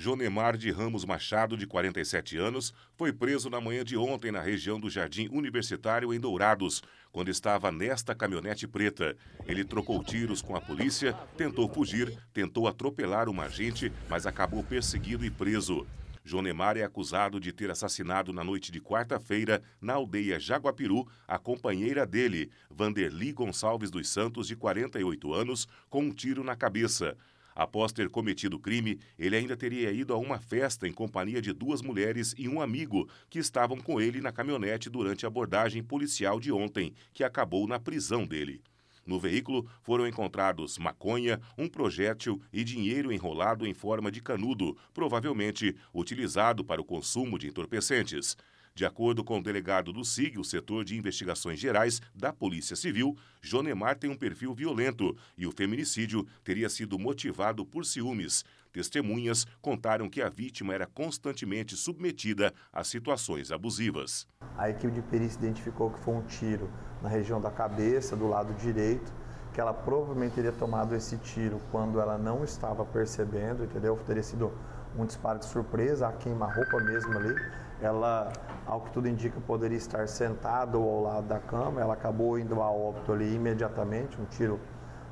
Jonemar de Ramos Machado, de 47 anos, foi preso na manhã de ontem na região do Jardim Universitário, em Dourados, quando estava nesta caminhonete preta. Ele trocou tiros com a polícia, tentou fugir, tentou atropelar um agente, mas acabou perseguido e preso. Jonemar é acusado de ter assassinado na noite de quarta-feira, na aldeia Jaguapiru, a companheira dele, Vanderli Gonçalves dos Santos, de 48 anos, com um tiro na cabeça. Após ter cometido o crime, ele ainda teria ido a uma festa em companhia de duas mulheres e um amigo que estavam com ele na caminhonete durante a abordagem policial de ontem, que acabou na prisão dele. No veículo foram encontrados maconha, um projétil e dinheiro enrolado em forma de canudo, provavelmente utilizado para o consumo de entorpecentes. De acordo com o delegado do SIG, o setor de investigações gerais da Polícia Civil, Jonemar tem um perfil violento e o feminicídio teria sido motivado por ciúmes. Testemunhas contaram que a vítima era constantemente submetida a situações abusivas. A equipe de perícia identificou que foi um tiro na região da cabeça, do lado direito, que ela provavelmente teria tomado esse tiro quando ela não estava percebendo, entendeu? Teria sido um disparo de surpresa, a queima-roupa mesmo ali. Ela, ao que tudo indica, poderia estar sentada ou ao lado da cama. Ela acabou indo a óbito ali imediatamente, um tiro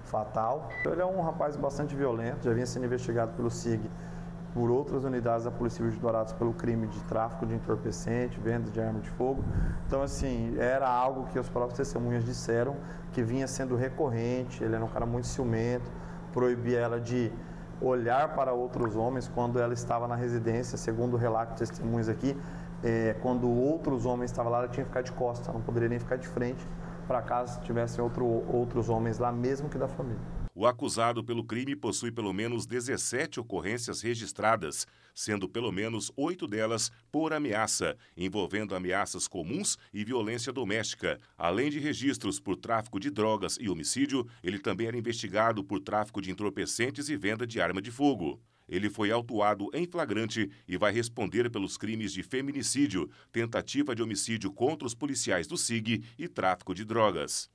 fatal. Então, ele é um rapaz bastante violento, já vinha sendo investigado pelo SIG por outras unidades da Polícia Civil de Dourados pelo crime de tráfico de entorpecente, venda de arma de fogo. Então, assim, era algo que os próprios testemunhas disseram que vinha sendo recorrente. Ele era um cara muito ciumento, proibia ela de olhar para outros homens quando ela estava na residência, segundo o relato de testemunhas aqui, é, quando outros homens estavam lá, ela tinha que ficar de costas, não poderia nem ficar de frente para caso tivessem outro, outros homens lá, mesmo que da família o acusado pelo crime possui pelo menos dezessete ocorrências registradas sendo pelo menos oito delas por ameaça envolvendo ameaças comuns e violência doméstica além de registros por tráfico de drogas e homicídio ele também era investigado por tráfico de entorpecentes e venda de arma de fogo ele foi autuado em flagrante e vai responder pelos crimes de feminicídio, tentativa de homicídio contra os policiais do SIG e tráfico de drogas.